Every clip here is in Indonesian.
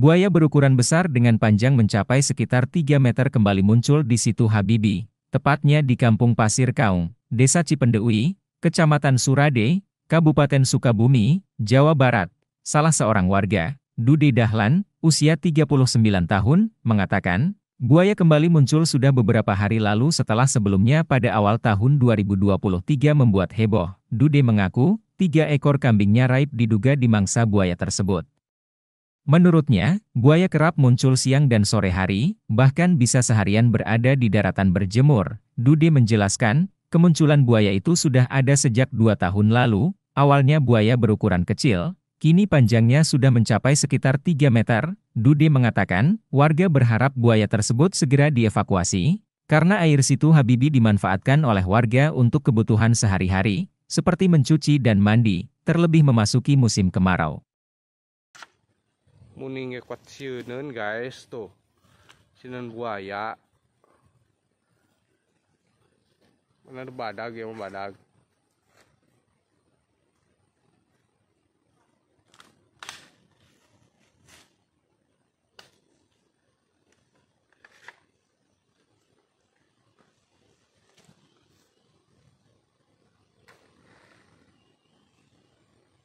Buaya berukuran besar dengan panjang mencapai sekitar 3 meter kembali muncul di situ Habibi, tepatnya di Kampung Pasir Kaung, Desa Cipendeui, Kecamatan Surade, Kabupaten Sukabumi, Jawa Barat. Salah seorang warga, Dude Dahlan, usia 39 tahun, mengatakan, buaya kembali muncul sudah beberapa hari lalu setelah sebelumnya pada awal tahun 2023 membuat heboh. Dude mengaku, tiga ekor kambingnya raib diduga dimangsa buaya tersebut. Menurutnya, buaya kerap muncul siang dan sore hari, bahkan bisa seharian berada di daratan berjemur. Dude menjelaskan, kemunculan buaya itu sudah ada sejak dua tahun lalu, awalnya buaya berukuran kecil, kini panjangnya sudah mencapai sekitar 3 meter. Dude mengatakan, warga berharap buaya tersebut segera dievakuasi, karena air situ Habibi dimanfaatkan oleh warga untuk kebutuhan sehari-hari, seperti mencuci dan mandi, terlebih memasuki musim kemarau muning kuat siunan guys tuh sinan buaya mana ada badag ya badag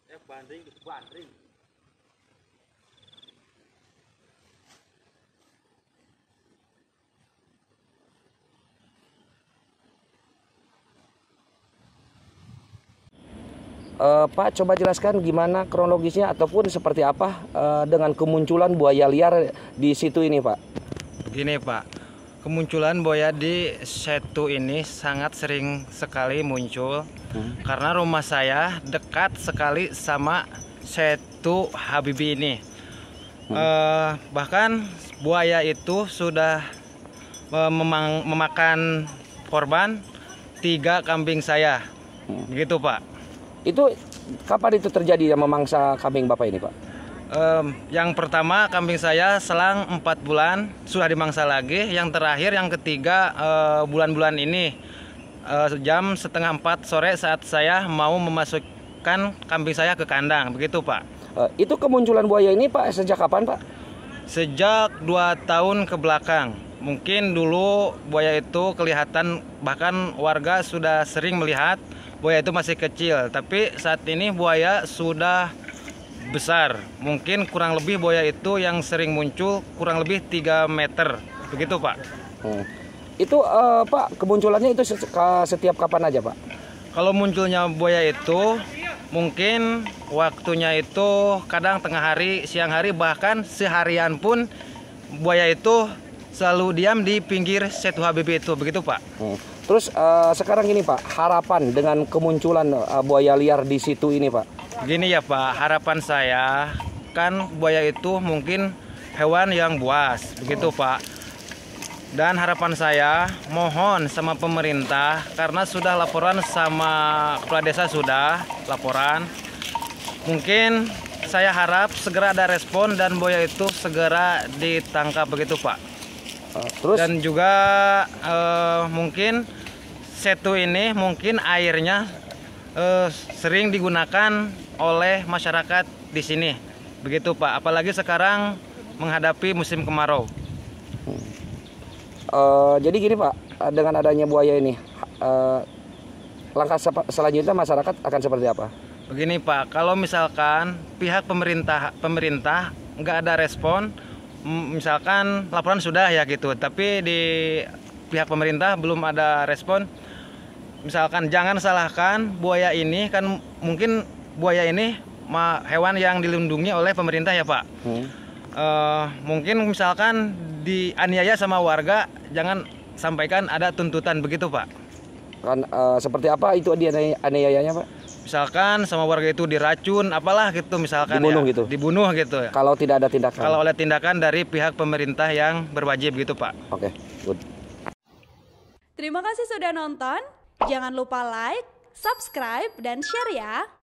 eh, bandring bandring Uh, Pak, coba jelaskan gimana kronologisnya ataupun seperti apa uh, dengan kemunculan buaya liar di situ ini, Pak. Begini Pak. Kemunculan buaya di Setu ini sangat sering sekali muncul hmm. karena rumah saya dekat sekali sama Setu Habibi ini. Hmm. Uh, bahkan buaya itu sudah memang, memakan korban tiga kambing saya, hmm. gitu Pak. Itu kapan itu terjadi yang memangsa kambing Bapak ini, Pak? Um, yang pertama kambing saya selang 4 bulan sudah dimangsa lagi. Yang terakhir yang ketiga eh, bulan-bulan uh, ini uh, jam setengah 4 sore saat saya mau memasukkan kambing saya ke kandang, begitu Pak. Uh, itu kemunculan buaya ini Pak sejak kapan Pak? Sejak 2 tahun ke belakang. Mungkin dulu buaya itu kelihatan bahkan warga sudah sering melihat buaya itu masih kecil tapi saat ini buaya sudah besar mungkin kurang lebih buaya itu yang sering muncul kurang lebih 3 meter begitu pak hmm. itu uh, pak kemunculannya itu setiap kapan aja pak kalau munculnya buaya itu mungkin waktunya itu kadang tengah hari siang hari bahkan seharian pun buaya itu selalu diam di pinggir set HBB itu begitu Pak. Hmm. Terus uh, sekarang ini Pak, harapan dengan kemunculan uh, buaya liar di situ ini Pak. Gini ya Pak, harapan saya kan buaya itu mungkin hewan yang buas begitu hmm. Pak. Dan harapan saya mohon sama pemerintah karena sudah laporan sama kepala desa sudah laporan. Mungkin saya harap segera ada respon dan buaya itu segera ditangkap begitu Pak. Ah, terus? Dan juga uh, mungkin setu ini mungkin airnya uh, sering digunakan oleh masyarakat di sini. Begitu Pak, apalagi sekarang menghadapi musim kemarau. Hmm. Uh, jadi gini Pak, dengan adanya buaya ini, uh, langkah selanjutnya masyarakat akan seperti apa? Begini Pak, kalau misalkan pihak pemerintah pemerintah nggak ada respon, misalkan laporan sudah ya gitu tapi di pihak pemerintah belum ada respon misalkan jangan salahkan buaya ini kan mungkin buaya ini hewan yang dilindungi oleh pemerintah ya pak hmm. uh, mungkin misalkan dianiaya sama warga jangan sampaikan ada tuntutan begitu pak kan, uh, seperti apa itu dianiayanya pak misalkan sama warga itu diracun apalah gitu misalkan dibunuh ya, gitu dibunuh gitu ya kalau tidak ada tindakan kalau oleh tindakan dari pihak pemerintah yang berwajib gitu pak oke okay, good terima kasih sudah nonton jangan lupa like subscribe dan share ya